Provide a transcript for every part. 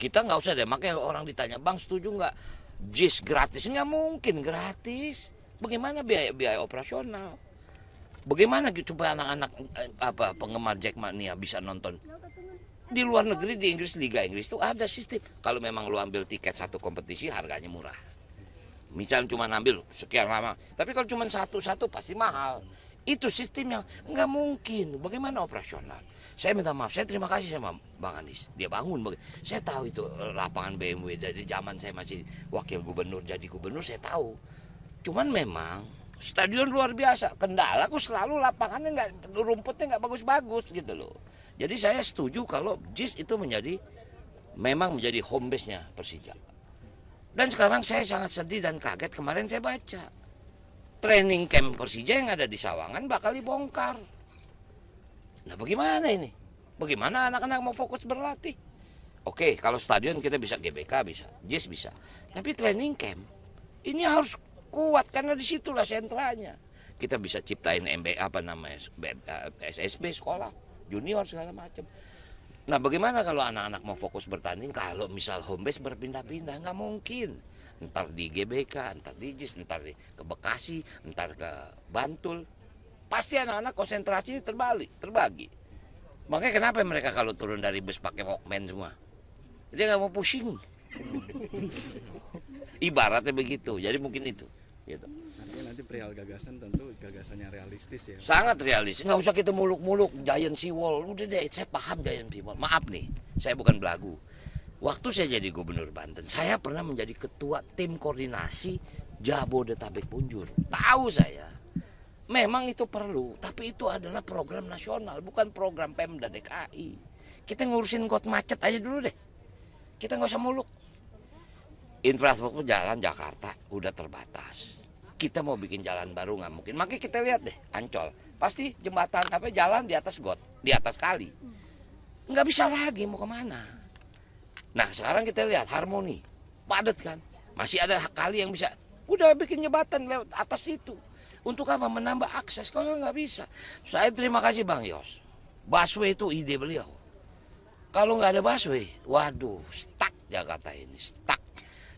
kita nggak usah deh makanya orang ditanya bang setuju nggak JIS gratis nggak mungkin gratis bagaimana biaya biaya operasional bagaimana supaya anak-anak eh, apa penggemar Jackmania bisa nonton di luar negeri di Inggris Liga Inggris itu ada sistem kalau memang lu ambil tiket satu kompetisi harganya murah misal cuma ambil sekian lama tapi kalau cuma satu satu pasti mahal itu sistem yang nggak mungkin. Bagaimana operasional? Saya minta maaf, saya terima kasih sama Bang Anies. Dia bangun. Saya tahu itu eh, lapangan BMW dari zaman saya masih wakil gubernur jadi gubernur saya tahu. Cuman memang stadion luar biasa. Kendala aku selalu lapangannya nggak rumputnya nggak bagus-bagus gitu loh. Jadi saya setuju kalau JIS itu menjadi memang menjadi home base-nya Persija. Dan sekarang saya sangat sedih dan kaget kemarin saya baca training camp Persija yang ada di Sawangan bakal dibongkar. Nah bagaimana ini? Bagaimana anak-anak mau fokus berlatih? Oke, kalau stadion kita bisa GBK bisa, JIS bisa. Tapi training camp ini harus kuat karena disitulah sentranya. Kita bisa ciptain MB apa namanya SSB eh, sekolah junior segala macam. Nah bagaimana kalau anak-anak mau fokus bertanding kalau misal home base berpindah-pindah nggak mungkin entar di GBK, entar di JIS, entar di, ke Bekasi, entar ke Bantul. Pasti anak-anak konsentrasi terbalik, terbagi. Makanya kenapa mereka kalau turun dari bus pakai Walkman semua? Dia nggak mau pusing. Ibaratnya begitu. Jadi mungkin itu gitu. Artinya nanti perihal gagasan tentu gagasannya realistis ya. Sangat realistis. Nggak usah kita muluk-muluk Giant Seawall. Udah deh, saya paham Giant Seawall. Maaf nih, saya bukan belagu. Waktu saya jadi gubernur Banten, saya pernah menjadi ketua tim koordinasi Jabodetabek Punjur. Tahu saya. Memang itu perlu, tapi itu adalah program nasional, bukan program Pemda DKI. Kita ngurusin got macet aja dulu deh. Kita nggak usah muluk. Infrastruktur jalan Jakarta udah terbatas. Kita mau bikin jalan baru nggak mungkin. Makanya kita lihat deh, Ancol. Pasti jembatan apa jalan di atas got, di atas kali. Nggak bisa lagi mau kemana. Nah sekarang kita lihat harmoni, padat kan? Masih ada kali yang bisa, udah bikin jembatan lewat atas itu. Untuk apa? Menambah akses kalau nggak bisa. Saya terima kasih Bang Yos. Busway itu ide beliau. Kalau nggak ada busway, waduh, stuck Jakarta ini, stuck.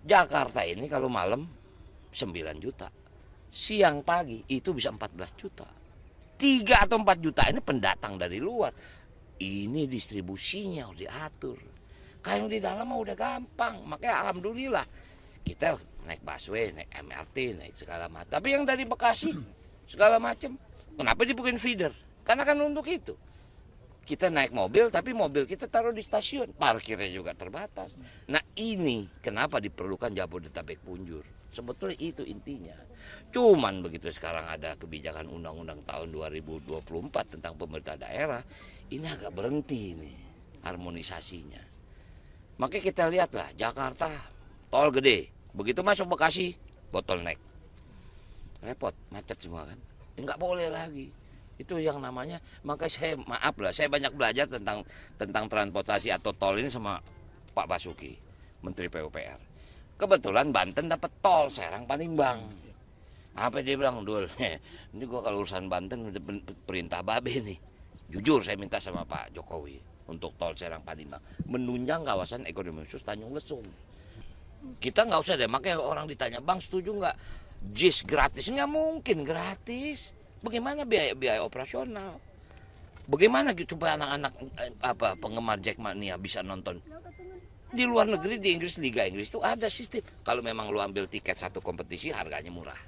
Jakarta ini kalau malam 9 juta. Siang pagi itu bisa 14 juta. 3 atau 4 juta ini pendatang dari luar. Ini distribusinya diatur kalau di dalam mah udah gampang makanya alhamdulillah kita naik busway naik MRT naik segala macam tapi yang dari Bekasi segala macam kenapa dibikin feeder karena kan untuk itu kita naik mobil tapi mobil kita taruh di stasiun parkirnya juga terbatas nah ini kenapa diperlukan Jabodetabek Punjur sebetulnya itu intinya cuman begitu sekarang ada kebijakan undang-undang tahun 2024 tentang pemerintah daerah ini agak berhenti nih harmonisasinya Makanya kita lihat lah Jakarta tol gede, begitu masuk Bekasi botol naik Repot, macet semua kan. Enggak boleh lagi. Itu yang namanya makanya saya maaf lah, saya banyak belajar tentang tentang transportasi atau tol ini sama Pak Basuki, Menteri PUPR. Kebetulan Banten dapat tol Serang Panimbang. Apa dia bilang, "Dul, ini gua kalau urusan Banten udah perintah babe nih." Jujur saya minta sama Pak Jokowi untuk tol Serang Panima menunjang kawasan ekonomi khusus Tanjung Lesung. Kita nggak usah deh, makanya orang ditanya, bang setuju nggak JIS gratis? Nggak mungkin gratis. Bagaimana biaya biaya operasional? Bagaimana supaya anak-anak eh, apa penggemar Jackmania bisa nonton di luar negeri di Inggris Liga Inggris itu ada sistem kalau memang lu ambil tiket satu kompetisi harganya murah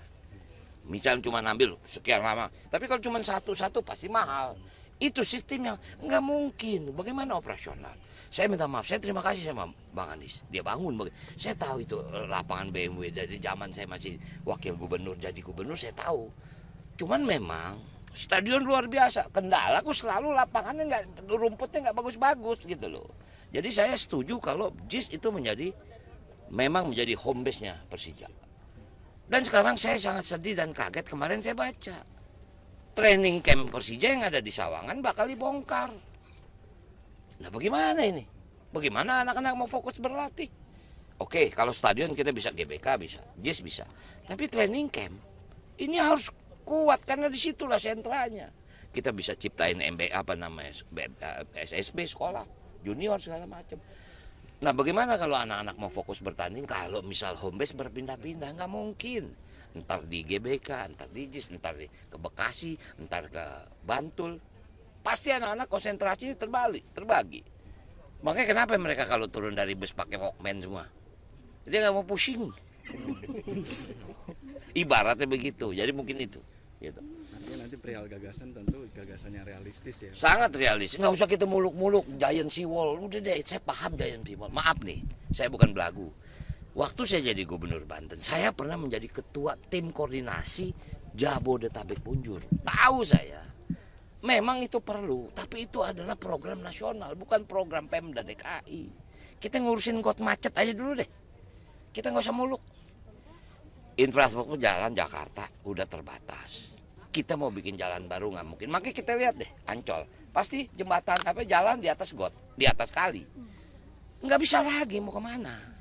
misalnya cuma ambil sekian lama tapi kalau cuma satu satu pasti mahal itu sistem yang nggak mungkin. Bagaimana operasional? Saya minta maaf, saya terima kasih sama Bang Anies. Dia bangun. Saya tahu itu eh, lapangan BMW dari zaman saya masih wakil gubernur jadi gubernur saya tahu. Cuman memang stadion luar biasa. Kendala aku selalu lapangannya nggak rumputnya nggak bagus-bagus gitu loh. Jadi saya setuju kalau JIS itu menjadi memang menjadi home base-nya Persija. Dan sekarang saya sangat sedih dan kaget kemarin saya baca training camp Persija yang ada di Sawangan bakal dibongkar. Nah bagaimana ini? Bagaimana anak-anak mau fokus berlatih? Oke, kalau stadion kita bisa GBK bisa, JIS bisa. Tapi training camp ini harus kuat karena disitulah sentranya. Kita bisa ciptain MBA apa namanya SSB eh, sekolah junior segala macam. Nah bagaimana kalau anak-anak mau fokus bertanding kalau misal home base berpindah-pindah nggak mungkin entar di GBK, entar di JIS, entar di, ke Bekasi, entar ke Bantul. Pasti anak-anak konsentrasi terbalik, terbagi. Makanya kenapa mereka kalau turun dari bus pakai Walkman semua? Dia nggak mau pusing. Ibaratnya begitu. Jadi mungkin itu gitu. Artinya nanti perihal gagasan tentu gagasannya realistis ya. Sangat realistis. Nggak usah kita muluk-muluk Giant Seawall. Udah deh, saya paham Giant Seawall. Maaf nih, saya bukan belagu. Waktu saya jadi gubernur Banten, saya pernah menjadi ketua tim koordinasi Jabodetabek Punjur. Tahu saya. Memang itu perlu, tapi itu adalah program nasional, bukan program Pemda DKI. Kita ngurusin got macet aja dulu deh. Kita nggak usah muluk. Infrastruktur jalan Jakarta udah terbatas. Kita mau bikin jalan baru nggak mungkin. Makanya kita lihat deh, Ancol. Pasti jembatan apa jalan di atas got, di atas kali. Nggak bisa lagi mau kemana.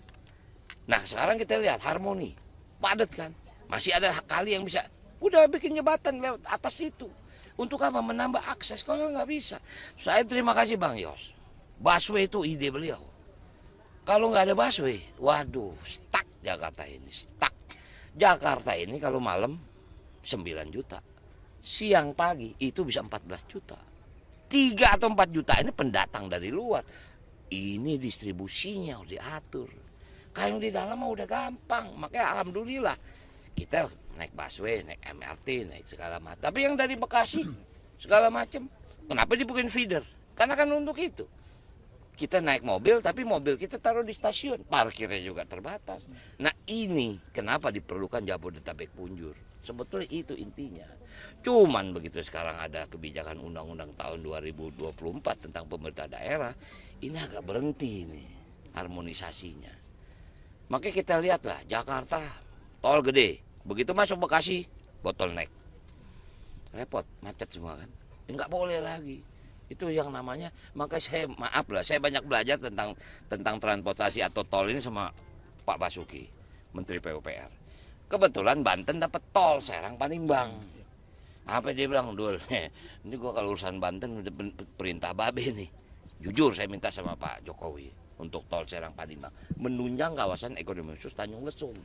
Nah sekarang kita lihat harmoni, padat kan? Masih ada kali yang bisa, udah bikin jembatan lewat atas itu. Untuk apa? Menambah akses, kalau nggak bisa. Saya terima kasih Bang Yos. Busway itu ide beliau. Kalau nggak ada busway, waduh, stuck Jakarta ini, stuck. Jakarta ini kalau malam 9 juta. Siang pagi itu bisa 14 juta. 3 atau 4 juta ini pendatang dari luar. Ini distribusinya harus diatur kalau di dalam mah udah gampang makanya alhamdulillah kita naik busway naik MRT naik segala macam tapi yang dari Bekasi segala macam kenapa dibikin feeder karena kan untuk itu kita naik mobil tapi mobil kita taruh di stasiun parkirnya juga terbatas nah ini kenapa diperlukan Jabodetabek Punjur sebetulnya itu intinya cuman begitu sekarang ada kebijakan undang-undang tahun 2024 tentang pemerintah daerah ini agak berhenti nih harmonisasinya Makanya kita lihat lah Jakarta tol gede, begitu masuk Bekasi botol naik, Repot, macet semua kan. Enggak boleh lagi. Itu yang namanya Makanya saya maaf lah, saya banyak belajar tentang tentang transportasi atau tol ini sama Pak Basuki, Menteri PUPR. Kebetulan Banten dapat tol Serang Panimbang. Apa dia bilang, "Dul, ini gua kalau urusan Banten udah perintah babe nih." Jujur saya minta sama Pak Jokowi untuk tol Serang Panimang menunjang kawasan ekonomi khusus Tanjung Lesung